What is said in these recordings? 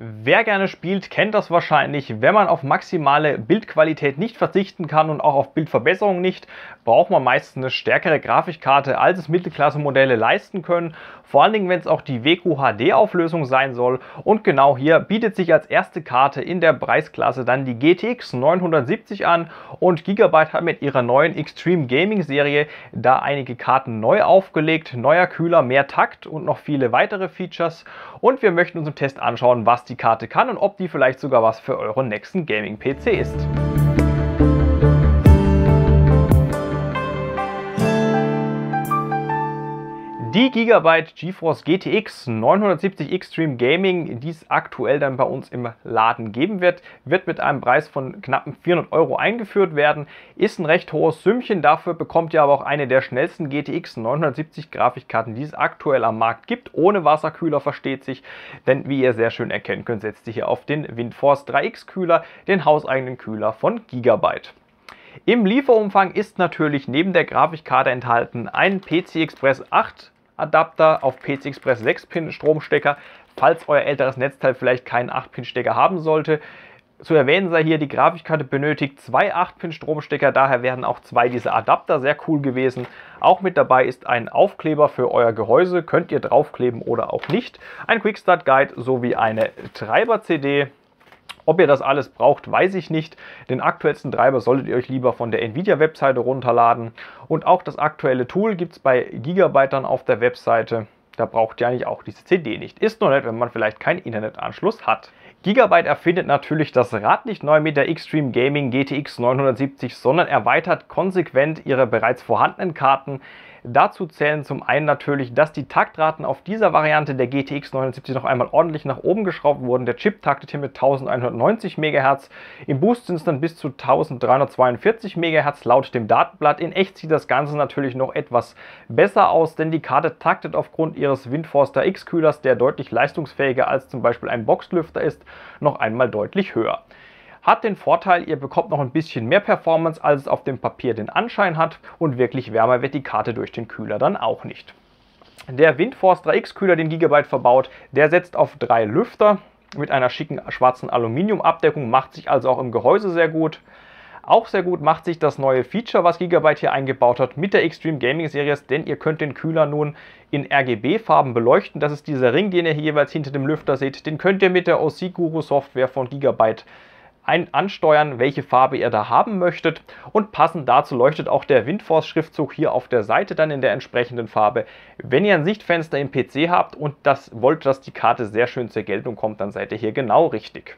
Wer gerne spielt, kennt das wahrscheinlich. Wenn man auf maximale Bildqualität nicht verzichten kann und auch auf Bildverbesserung nicht, braucht man meistens eine stärkere Grafikkarte, als es Mittelklasse-Modelle leisten können. Vor allen Dingen, wenn es auch die WQHD-Auflösung sein soll. Und genau hier bietet sich als erste Karte in der Preisklasse dann die GTX 970 an. Und Gigabyte hat mit ihrer neuen Extreme Gaming-Serie da einige Karten neu aufgelegt. Neuer Kühler, mehr Takt und noch viele weitere Features. Und wir möchten uns im Test anschauen, was die Karte kann und ob die vielleicht sogar was für euren nächsten Gaming-PC ist. Die Gigabyte GeForce GTX 970 Extreme Gaming, die es aktuell dann bei uns im Laden geben wird, wird mit einem Preis von knappen 400 Euro eingeführt werden. Ist ein recht hohes Sümmchen, dafür bekommt ihr aber auch eine der schnellsten GTX 970 Grafikkarten, die es aktuell am Markt gibt. Ohne Wasserkühler versteht sich, denn wie ihr sehr schön erkennen könnt, setzt ihr hier auf den WindForce 3X Kühler, den hauseigenen Kühler von Gigabyte. Im Lieferumfang ist natürlich neben der Grafikkarte enthalten ein PC Express 8 Adapter auf PC Express 6-Pin Stromstecker, falls euer älteres Netzteil vielleicht keinen 8-Pin-Stecker haben sollte. Zu erwähnen sei hier, die Grafikkarte benötigt zwei 8-Pin-Stromstecker, daher wären auch zwei dieser Adapter sehr cool gewesen. Auch mit dabei ist ein Aufkleber für euer Gehäuse, könnt ihr draufkleben oder auch nicht. Ein Quickstart-Guide sowie eine Treiber-CD ob ihr das alles braucht, weiß ich nicht. Den aktuellsten Treiber solltet ihr euch lieber von der Nvidia-Webseite runterladen. Und auch das aktuelle Tool gibt es bei Gigabyte dann auf der Webseite. Da braucht ihr eigentlich auch diese CD nicht. Ist nur nett, wenn man vielleicht keinen Internetanschluss hat. Gigabyte erfindet natürlich das Rad nicht neu mit der Xtreme Gaming GTX 970, sondern erweitert konsequent ihre bereits vorhandenen Karten. Dazu zählen zum einen natürlich, dass die Taktraten auf dieser Variante der GTX 970 noch einmal ordentlich nach oben geschraubt wurden. Der Chip taktet hier mit 1190 MHz, im Boost sind es dann bis zu 1342 MHz laut dem Datenblatt. In echt sieht das Ganze natürlich noch etwas besser aus, denn die Karte taktet aufgrund ihres Windforster X-Kühlers, der deutlich leistungsfähiger als zum Beispiel ein Boxlüfter ist, noch einmal deutlich höher. Hat den Vorteil, ihr bekommt noch ein bisschen mehr Performance, als es auf dem Papier den Anschein hat und wirklich wärmer wird die Karte durch den Kühler dann auch nicht. Der Windforce 3X Kühler, den Gigabyte verbaut, der setzt auf drei Lüfter mit einer schicken schwarzen Aluminiumabdeckung, macht sich also auch im Gehäuse sehr gut. Auch sehr gut macht sich das neue Feature, was Gigabyte hier eingebaut hat, mit der Extreme Gaming Series, denn ihr könnt den Kühler nun in RGB-Farben beleuchten. Das ist dieser Ring, den ihr hier jeweils hinter dem Lüfter seht. Den könnt ihr mit der OC Guru Software von Gigabyte ein ansteuern, welche Farbe ihr da haben möchtet. Und passend dazu leuchtet auch der Windforce-Schriftzug hier auf der Seite dann in der entsprechenden Farbe. Wenn ihr ein Sichtfenster im PC habt und das wollt, dass die Karte sehr schön zur Geltung kommt, dann seid ihr hier genau richtig.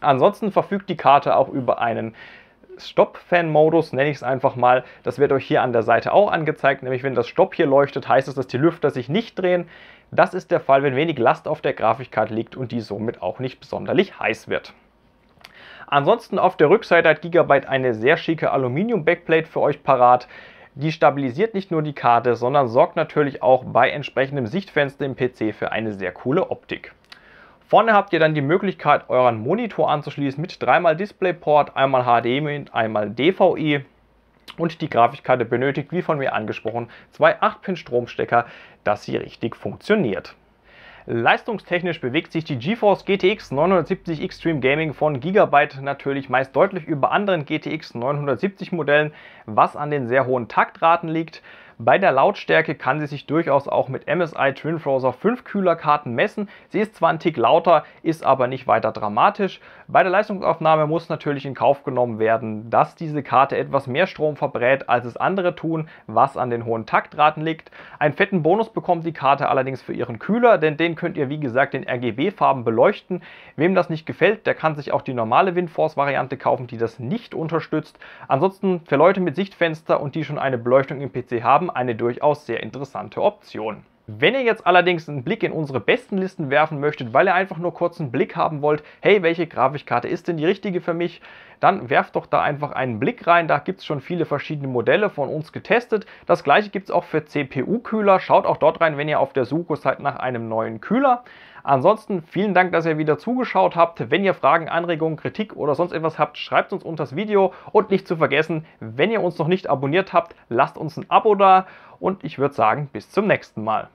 Ansonsten verfügt die Karte auch über einen Stopp-Fan-Modus, nenne ich es einfach mal. Das wird euch hier an der Seite auch angezeigt, nämlich wenn das Stopp hier leuchtet, heißt es, dass die Lüfter sich nicht drehen. Das ist der Fall, wenn wenig Last auf der Grafikkarte liegt und die somit auch nicht besonders heiß wird. Ansonsten auf der Rückseite hat Gigabyte eine sehr schicke Aluminium-Backplate für euch parat. Die stabilisiert nicht nur die Karte, sondern sorgt natürlich auch bei entsprechendem Sichtfenster im PC für eine sehr coole Optik. Vorne habt ihr dann die Möglichkeit, euren Monitor anzuschließen mit dreimal DisplayPort, einmal HDMI und einmal DVI. E und die Grafikkarte benötigt, wie von mir angesprochen, zwei 8-Pin-Stromstecker, dass sie richtig funktioniert. Leistungstechnisch bewegt sich die GeForce GTX 970 Extreme Gaming von Gigabyte natürlich meist deutlich über anderen GTX 970 Modellen, was an den sehr hohen Taktraten liegt. Bei der Lautstärke kann sie sich durchaus auch mit MSI Twin 5 Kühlerkarten messen. Sie ist zwar ein Tick lauter, ist aber nicht weiter dramatisch. Bei der Leistungsaufnahme muss natürlich in Kauf genommen werden, dass diese Karte etwas mehr Strom verbrät, als es andere tun, was an den hohen Taktraten liegt. Einen fetten Bonus bekommt die Karte allerdings für ihren Kühler, denn den könnt ihr wie gesagt in RGB-Farben beleuchten. Wem das nicht gefällt, der kann sich auch die normale Windforce-Variante kaufen, die das nicht unterstützt. Ansonsten für Leute mit Sichtfenster und die schon eine Beleuchtung im PC haben, haben eine durchaus sehr interessante Option. Wenn ihr jetzt allerdings einen Blick in unsere besten Listen werfen möchtet, weil ihr einfach nur kurz einen Blick haben wollt, hey, welche Grafikkarte ist denn die richtige für mich, dann werft doch da einfach einen Blick rein. Da gibt es schon viele verschiedene Modelle von uns getestet. Das gleiche gibt es auch für CPU-Kühler. Schaut auch dort rein, wenn ihr auf der Suche seid nach einem neuen Kühler. Ansonsten vielen Dank, dass ihr wieder zugeschaut habt. Wenn ihr Fragen, Anregungen, Kritik oder sonst etwas habt, schreibt uns unter das Video. Und nicht zu vergessen, wenn ihr uns noch nicht abonniert habt, lasst uns ein Abo da. Und ich würde sagen, bis zum nächsten Mal.